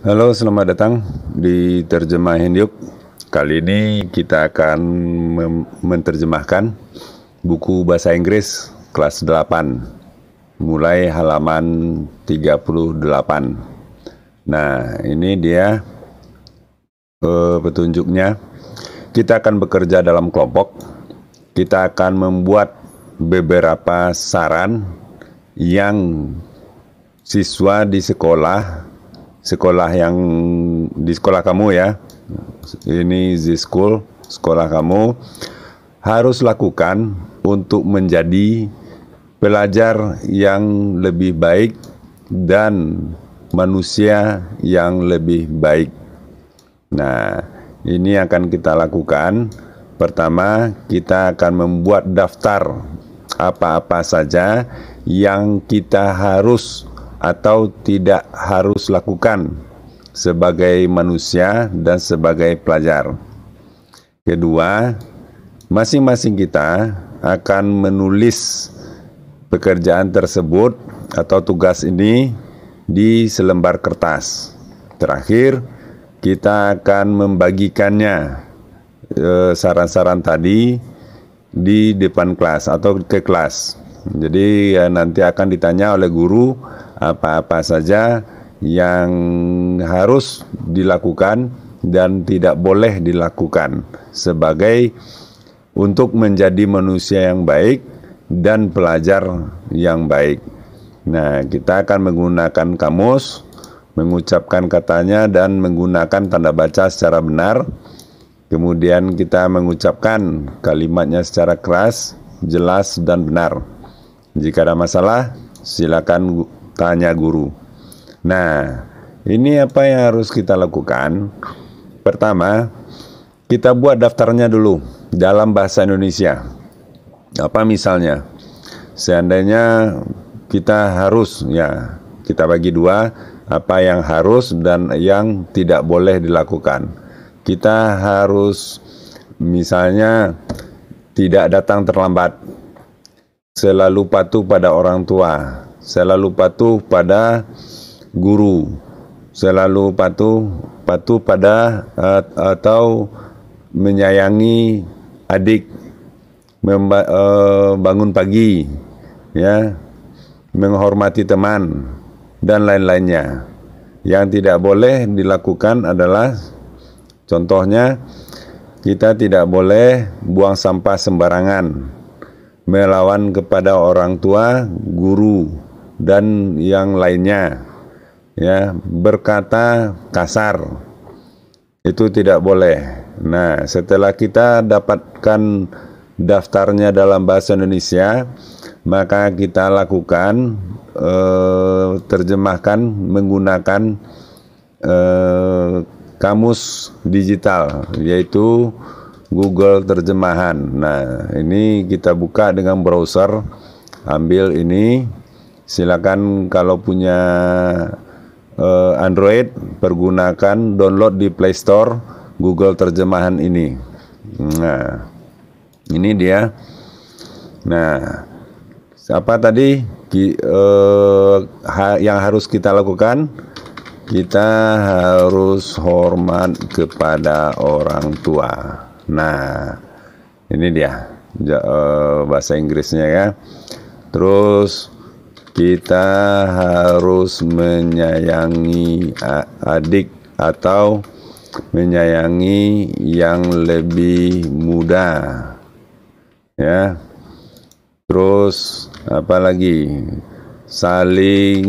Halo, selamat datang di Terjemah Hindyuk. Kali ini kita akan menerjemahkan buku bahasa Inggris kelas 8 mulai halaman 38. Nah, ini dia uh, petunjuknya. Kita akan bekerja dalam kelompok. Kita akan membuat beberapa saran yang siswa di sekolah sekolah yang di sekolah kamu ya. Ini the school sekolah kamu harus lakukan untuk menjadi pelajar yang lebih baik dan manusia yang lebih baik. Nah, ini akan kita lakukan. Pertama, kita akan membuat daftar apa-apa saja yang kita harus atau tidak harus lakukan sebagai manusia dan sebagai pelajar. Kedua, masing-masing kita akan menulis pekerjaan tersebut atau tugas ini di selembar kertas. Terakhir, kita akan membagikannya eh, saran-saran eh, tadi di depan kelas atau ke kelas. Jadi ya, nanti akan ditanya oleh guru apa-apa saja yang harus dilakukan dan tidak boleh dilakukan sebagai untuk menjadi manusia yang baik dan pelajar yang baik. Nah, kita akan menggunakan kamus, mengucapkan katanya dan menggunakan tanda baca secara benar. Kemudian kita mengucapkan kalimatnya secara keras, jelas dan benar. Jika ada masalah, silakan Tanya guru. Nah, ini apa yang harus kita lakukan? Pertama, kita buat daftarnya dulu dalam bahasa Indonesia. Apa misalnya? Seandainya kita harus, ya, kita bagi dua, apa yang harus dan yang tidak boleh dilakukan. Kita harus, misalnya, tidak datang terlambat, selalu patuh pada orang tua, selalu patuh pada guru, selalu patuh patuh pada eh, atau menyayangi adik, memba, eh, bangun pagi, ya, menghormati teman dan lain-lainnya. Yang tidak boleh dilakukan adalah contohnya kita tidak boleh buang sampah sembarangan melawan kepada orang tua, guru, dan yang lainnya ya berkata kasar itu tidak boleh. Nah, setelah kita dapatkan daftarnya dalam bahasa Indonesia, maka kita lakukan eh, terjemahkan menggunakan eh, kamus digital yaitu Google terjemahan. Nah, ini kita buka dengan browser ambil ini silakan kalau punya uh, Android pergunakan download di Play Store Google terjemahan ini. Nah, ini dia. Nah, apa tadi Ki, uh, ha, yang harus kita lakukan? Kita harus hormat kepada orang tua. Nah, ini dia eh, bahasa Inggrisnya ya. Terus kita harus menyayangi adik atau menyayangi yang lebih muda ya terus apa lagi? saling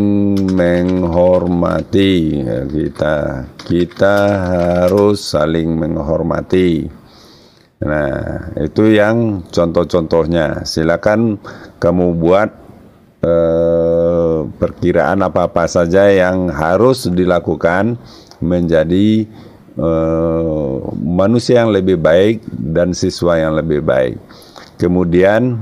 menghormati ya, kita kita harus saling menghormati nah itu yang contoh-contohnya silakan kamu buat Eh, perkiraan apa-apa saja yang harus dilakukan menjadi eh, manusia yang lebih baik dan siswa yang lebih baik. Kemudian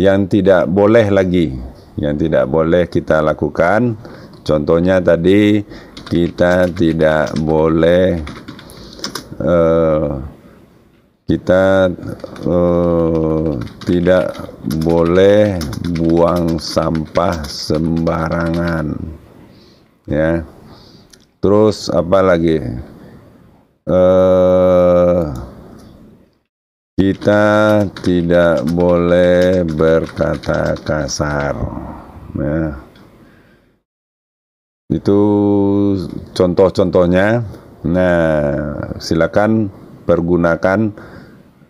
yang tidak boleh lagi, yang tidak boleh kita lakukan, contohnya tadi kita tidak boleh eh, kita uh, tidak boleh buang sampah sembarangan ya terus apa lagi uh, kita tidak boleh berkata kasar ya itu contoh-contohnya nah silakan pergunakan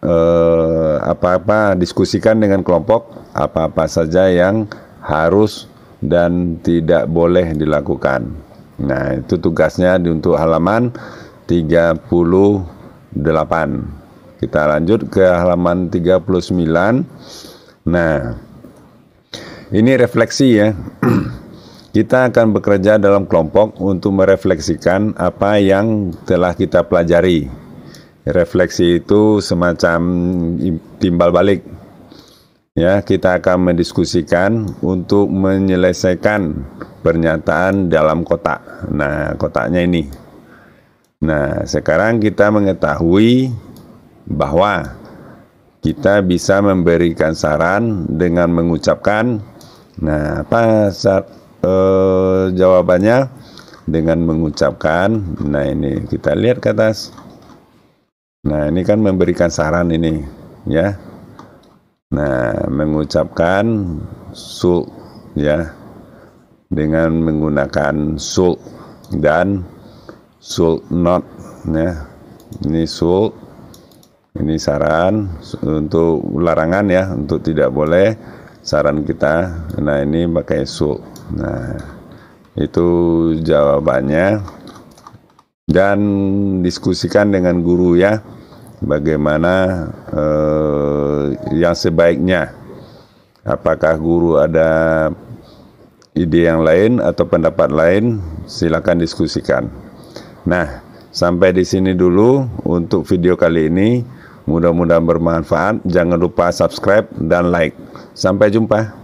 Eh, apa-apa eh, diskusikan dengan kelompok apa-apa saja yang harus dan tidak boleh dilakukan. Nah, itu tugasnya untuk halaman 38. Kita lanjut ke halaman 39. Nah, ini refleksi ya. Kita akan bekerja dalam kelompok untuk merefleksikan apa yang telah kita pelajari refleksi itu semacam timbal balik. Ya, kita akan mendiskusikan untuk menyelesaikan pernyataan dalam kotak. Nah, kotaknya ini. Nah, sekarang kita mengetahui bahwa kita bisa memberikan saran dengan mengucapkan nah apa saat, eh, jawabannya dengan mengucapkan nah ini kita lihat ke atas Nah, ini kan memberikan saran ini, ya. Nah, mengucapkan sul, ya, dengan menggunakan sul dan sul not, ya. Ini sul, ini saran untuk larangan ya, untuk tidak boleh saran kita. Nah, ini pakai sul. Nah, itu jawabannya dan diskusikan dengan guru ya bagaimana eh, yang sebaiknya apakah guru ada ide yang lain atau pendapat lain silakan diskusikan nah sampai di sini dulu untuk video kali ini mudah-mudahan bermanfaat jangan lupa subscribe dan like sampai jumpa